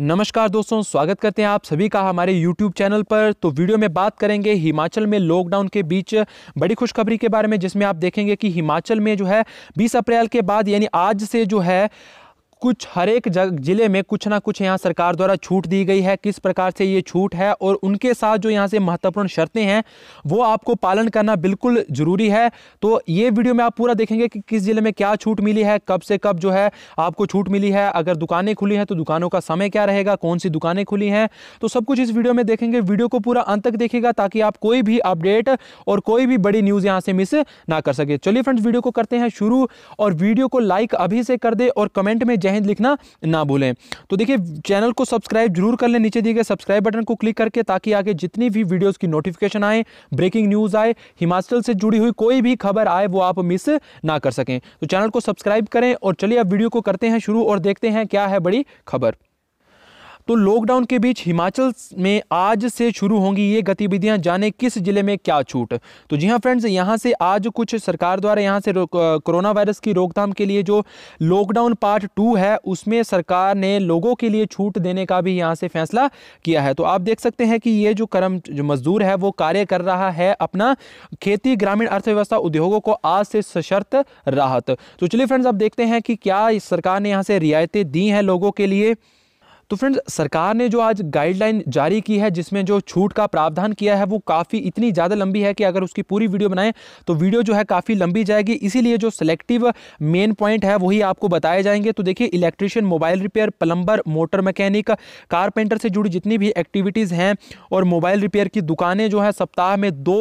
नमस्कार दोस्तों स्वागत करते हैं आप सभी का हमारे YouTube चैनल पर तो वीडियो में बात करेंगे हिमाचल में लॉकडाउन के बीच बड़ी खुशखबरी के बारे में जिसमें आप देखेंगे कि हिमाचल में जो है 20 अप्रैल के बाद यानी आज से जो है कुछ हर एक जग जिले में कुछ ना कुछ यहाँ सरकार द्वारा छूट दी गई है किस प्रकार से ये छूट है और उनके साथ जो यहाँ से महत्वपूर्ण शर्तें हैं वो आपको पालन करना बिल्कुल ज़रूरी है तो ये वीडियो में आप पूरा देखेंगे कि किस जिले में क्या छूट मिली है कब से कब जो है आपको छूट मिली है अगर दुकानें खुली हैं तो दुकानों का समय क्या रहेगा कौन सी दुकानें खुली हैं तो सब कुछ इस वीडियो में देखेंगे वीडियो को पूरा अंत तक देखेगा ताकि आप कोई भी अपडेट और कोई भी बड़ी न्यूज़ यहाँ से मिस ना कर सके चलिए फ्रेंड्स वीडियो को करते हैं शुरू और वीडियो को लाइक अभी से कर दे और कमेंट में जय हिंद लिखना ना भूलें तो देखिए चैनल को सब्सक्राइब जरूर कर लें नीचे दिए गए सब्सक्राइब बटन को क्लिक करके ताकि आगे जितनी भी वीडियोस की नोटिफिकेशन आए ब्रेकिंग न्यूज़ आए हिमाचल से जुड़ी हुई कोई भी खबर आए वो आप मिस ना कर सकें तो चैनल को सब्सक्राइब करें और चलिए अब वीडियो को करते हैं शुरू और देखते हैं क्या है बड़ी खबर तो लॉकडाउन के बीच हिमाचल में आज से शुरू होंगी ये गतिविधियां जाने किस जिले में क्या छूट तो जी हाँ फ्रेंड्स यहाँ से आज कुछ सरकार द्वारा यहाँ से कोरोना वायरस की रोकथाम के लिए जो लॉकडाउन पार्ट टू है उसमें सरकार ने लोगों के लिए छूट देने का भी यहाँ से फैसला किया है तो आप देख सकते हैं कि ये जो कर्म जो मजदूर है वो कार्य कर रहा है अपना खेती ग्रामीण अर्थव्यवस्था उद्योगों को आज से सशर्त राहत तो चलिए फ्रेंड्स आप देखते हैं कि क्या सरकार ने यहाँ से रियायतें दी हैं लोगों के लिए तो फ्रेंड्स सरकार ने जो आज गाइडलाइन जारी की है जिसमें जो छूट का प्रावधान किया है वो काफ़ी इतनी ज़्यादा लंबी है कि अगर उसकी पूरी वीडियो बनाएं तो वीडियो जो है काफ़ी लंबी जाएगी इसीलिए जो सिलेक्टिव मेन पॉइंट है वही आपको बताए जाएंगे तो देखिए electrician mobile repair plumber motor mechanic carpenter से जुड़ी जितनी भी एक्टिविटीज़ हैं और मोबाइल रिपेयर की दुकानें जो है सप्ताह में दो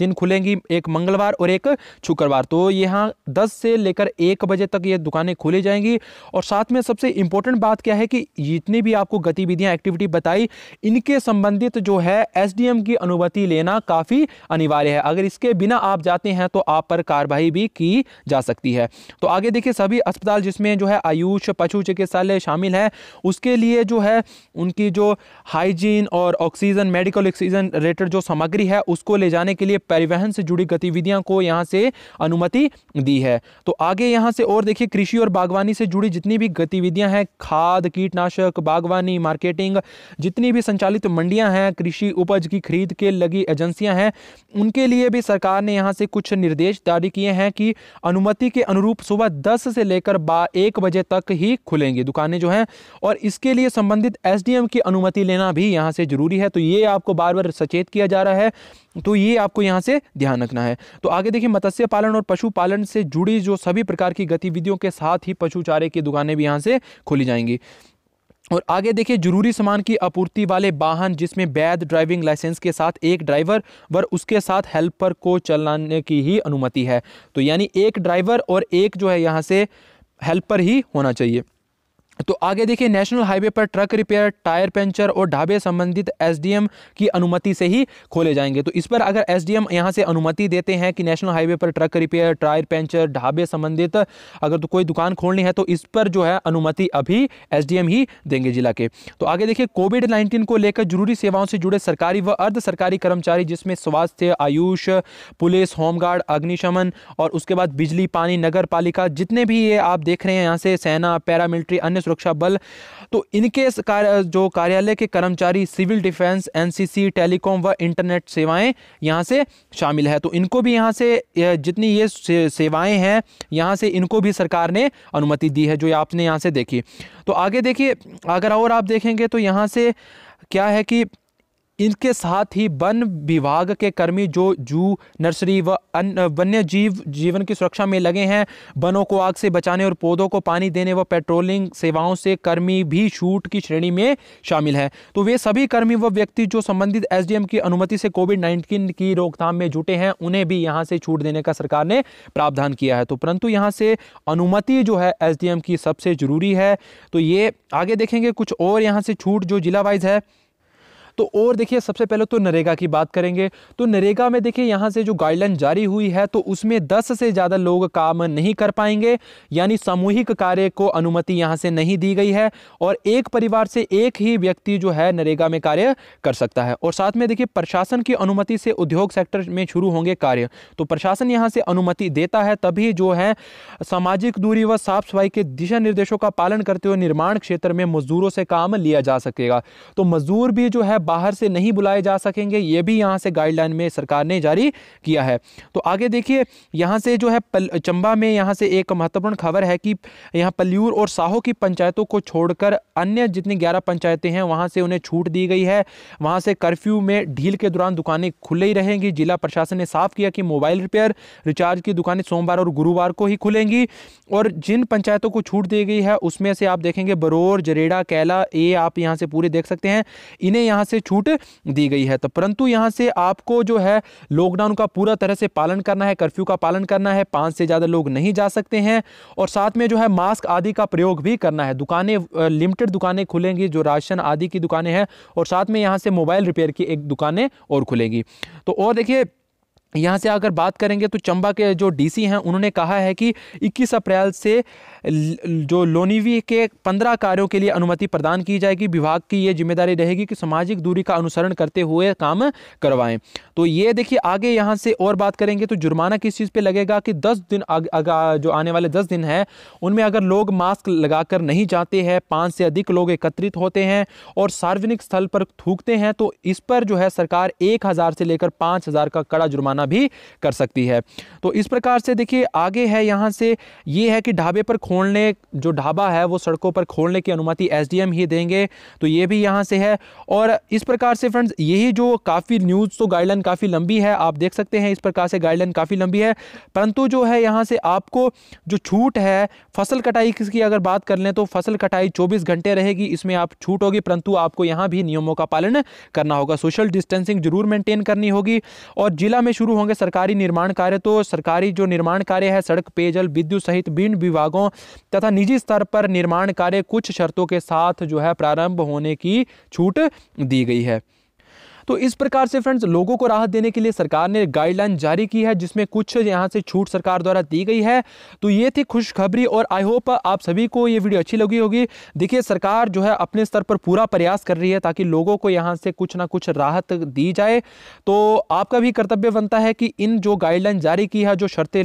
दिन खुलेंगी एक मंगलवार और एक शुक्रवार तो यहाँ दस से लेकर एक बजे तक ये दुकानें खोली जाएंगी और साथ में सबसे इंपॉर्टेंट बात क्या है कि जितनी भी आपको गतिविधियाँ एक्टिविटी बताई इनके संबंधित जो है एस की अनुमति लेना काफ़ी अनिवार्य है अगर इसके बिना आप जाते हैं तो आप पर कार्रवाई भी की जा सकती है तो आगे देखिए सभी अस्पताल जिसमें जो है आयुष पशु चिकित्सालय शामिल है उसके लिए जो है उनकी जो हाइजीन और ऑक्सीजन मेडिकल ऑक्सीजन रिलेटेड जो सामग्री है उसको ले जाने के लिए परिवहन से जुड़ी गतिविधियां को यहां से अनुमति दी है तो आगे यहां से और देखिए कृषि और बागवानी से जुड़ी जितनी भी गतिविधियां हैं खाद कीटनाशक बागवानी मार्केटिंग जितनी भी संचालित मंडियां हैं कृषि उपज की खरीद के लगी एजेंसियां हैं उनके लिए भी सरकार ने यहाँ से कुछ निर्देश जारी किए हैं कि अनुमति के अनुरूप सुबह दस से लेकर बा एक बजे तक ही खुलेंगी दुकानें जो हैं और इसके लिए संबंधित एस की अनुमति लेना भी यहाँ से ज़रूरी है तो ये आपको बार बार सचेत किया जा रहा है तो ये आपको यहाँ से ध्यान रखना है तो आगे देखिए मत्स्य पालन और पशुपालन से जुड़ी जो सभी प्रकार की गतिविधियों के साथ ही पशु चारे की दुकानें भी यहाँ से खोली जाएंगी और आगे देखिए जरूरी सामान की आपूर्ति वाले वाहन जिसमें वैध ड्राइविंग लाइसेंस के साथ एक ड्राइवर व उसके साथ हेल्पर को चलाने की ही अनुमति है तो यानी एक ड्राइवर और एक जो है यहाँ से हेल्पर ही होना चाहिए तो आगे देखिए नेशनल हाईवे पर ट्रक रिपेयर टायर पंचर और ढाबे संबंधित एसडीएम की अनुमति से ही खोले जाएंगे तो इस पर अगर एसडीएम यहां से अनुमति देते हैं कि नेशनल हाईवे पर ट्रक रिपेयर टायर पंचर ढाबे संबंधित अगर तो कोई दुकान खोलनी है तो इस पर जो है अनुमति अभी एसडीएम ही देंगे जिला के तो आगे देखिए कोविड नाइन्टीन को लेकर जरूरी सेवाओं से जुड़े सरकारी व अर्ध सरकारी कर्मचारी जिसमें स्वास्थ्य आयुष पुलिस होमगार्ड अग्निशमन और उसके बाद बिजली पानी नगर जितने भी ये आप देख रहे हैं यहाँ से सेना पैरामिलिट्री अन्य सुरक्षा बल तो इनके कार्य जो कार्यालय के कर्मचारी सिविल डिफेंस एनसीसी टेलीकॉम व इंटरनेट सेवाएं यहां से शामिल है तो इनको भी यहां से जितनी ये सेवाएं हैं यहां से इनको भी सरकार ने अनुमति दी है जो आपने यहां से देखी तो आगे देखिए अगर और आप देखेंगे तो यहाँ से क्या है कि इनके साथ ही वन विभाग के कर्मी जो जू नर्सरी व वन्य जीव जीवन की सुरक्षा में लगे हैं वनों को आग से बचाने और पौधों को पानी देने व पेट्रोलिंग सेवाओं से कर्मी भी छूट की श्रेणी में शामिल हैं तो वे सभी कर्मी व व्यक्ति जो संबंधित एस की अनुमति से कोविड नाइन्टीन की रोकथाम में जुटे हैं उन्हें भी यहाँ से छूट देने का सरकार ने प्रावधान किया है तो परंतु यहाँ से अनुमति जो है एस की सबसे जरूरी है तो ये आगे देखेंगे कुछ और यहाँ से छूट जो जिला वाइज है तो और देखिए सबसे पहले तो नरेगा की बात करेंगे तो नरेगा में देखिए यहाँ से जो गाइडलाइन जारी हुई है तो उसमें दस से ज़्यादा लोग काम नहीं कर पाएंगे यानी सामूहिक कार्य को अनुमति यहाँ से नहीं दी गई है और एक परिवार से एक ही व्यक्ति जो है नरेगा में कार्य कर सकता है और साथ में देखिए प्रशासन की अनुमति से उद्योग सेक्टर में शुरू होंगे कार्य तो प्रशासन यहाँ से अनुमति देता है तभी जो है सामाजिक दूरी व साफ सफाई के दिशा निर्देशों का पालन करते हुए निर्माण क्षेत्र में मजदूरों से काम लिया जा सकेगा तो मजदूर भी जो है बाहर से नहीं बुलाए जा सकेंगे ये भी यहाँ से गाइडलाइन में सरकार ने जारी किया है तो आगे देखिए यहाँ से जो है चंबा में यहाँ से एक महत्वपूर्ण खबर है कि यहाँ पल्यूर और साहो की पंचायतों को छोड़कर अन्य जितनी ग्यारह पंचायतें हैं वहाँ से उन्हें छूट दी गई है वहाँ से कर्फ्यू में ढील के दौरान दुकानें खुले ही रहेंगी जिला प्रशासन ने साफ किया कि मोबाइल रिपेयर रिचार्ज की दुकानें सोमवार और गुरुवार को ही खुलेंगी और जिन पंचायतों को छूट दी गई है उसमें से आप देखेंगे बरोर जरेड़ा कैला ये आप यहाँ से पूरे देख सकते हैं इन्हें यहाँ से छूट दी गई है तो परंतु यहाँ से आपको जो है लॉकडाउन का पूरा तरह से पालन करना है कर्फ्यू का पालन करना है पाँच से ज़्यादा लोग नहीं जा सकते हैं और साथ में जो है मास्क आदि का प्रयोग भी करना है दुकानें लिमिटेड दुकानें खुलेंगी जो राशन आदि की दुकानें हैं और साथ में यहाँ से मोबाइल रिपेयर की एक दुकानें और खुलेगी तो और देखिए यहाँ से अगर बात करेंगे तो चंबा के जो डीसी हैं उन्होंने कहा है कि 21 अप्रैल से जो लोनीवी के 15 कार्यों के लिए अनुमति प्रदान की जाएगी विभाग की ये जिम्मेदारी रहेगी कि सामाजिक दूरी का अनुसरण करते हुए काम करवाएं तो ये देखिए आगे यहाँ से और बात करेंगे तो जुर्माना किस चीज़ पर लगेगा कि दस दिन जो आने वाले दस दिन हैं उनमें अगर लोग मास्क लगा कर नहीं जाते हैं पाँच से अधिक लोग एकत्रित होते हैं और सार्वजनिक स्थल पर थूकते हैं तो इस पर जो है सरकार एक से लेकर पाँच का कड़ा जुर्माना सामना भी कर सकती है तो इस प्रकार से देखिए आगे है यहाँ से ये है कि ढाबे पर खोलने जो ढाबा है वो सड़कों पर खोलने की अनुमति एसडीएम ही देंगे तो ये भी यहाँ से है और इस प्रकार से फ्रेंड्स यही जो काफ़ी न्यूज़ तो गाइडलाइन काफ़ी लंबी है आप देख सकते हैं इस प्रकार से गाइडलाइन काफ़ी लंबी है परंतु जो है यहाँ से आपको जो छूट है फसल कटाई की अगर बात कर लें तो फसल कटाई चौबीस घंटे रहेगी इसमें आप छूट होगी परंतु आपको यहाँ भी नियमों का पालन करना होगा सोशल डिस्टेंसिंग जरूर मेंटेन करनी होगी और जिला में शुरू शुरू होंगे सरकारी निर्माण कार्य तो सरकारी जो निर्माण कार्य है सड़क पेयजल विद्युत सहित विभिन्न विभागों तथा निजी स्तर पर निर्माण कार्य कुछ शर्तों के साथ जो है प्रारंभ होने की छूट दी गई है तो इस प्रकार से फ्रेंड्स लोगों को राहत देने के लिए सरकार ने गाइडलाइन जारी की है जिसमें कुछ यहाँ से छूट सरकार द्वारा दी गई है तो ये थी खुशखबरी और आई होप आप सभी को ये वीडियो अच्छी लगी होगी देखिए सरकार जो है अपने स्तर पर पूरा प्रयास कर रही है ताकि लोगों को यहाँ से कुछ ना कुछ राहत दी जाए तो आपका भी कर्तव्य बनता है कि इन जो गाइडलाइन जारी की है जो शर्तें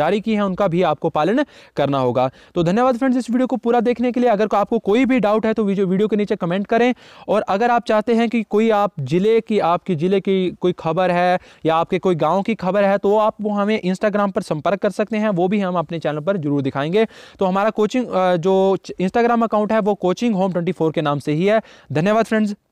जारी की हैं उनका भी आपको पालन करना होगा तो धन्यवाद फ्रेंड्स इस वीडियो को पूरा देखने के लिए अगर आपको कोई भी डाउट है तो वीडियो के नीचे कमेंट करें और अगर आप चाहते हैं कि कोई आप जिले ज़िले की आपकी ज़िले की कोई खबर है या आपके कोई गांव की खबर है तो आप वो हमें इंस्टाग्राम पर संपर्क कर सकते हैं वो भी हम अपने चैनल पर जरूर दिखाएंगे तो हमारा कोचिंग जो इंस्टाग्राम अकाउंट है वो कोचिंग होम ट्वेंटी के नाम से ही है धन्यवाद फ्रेंड्स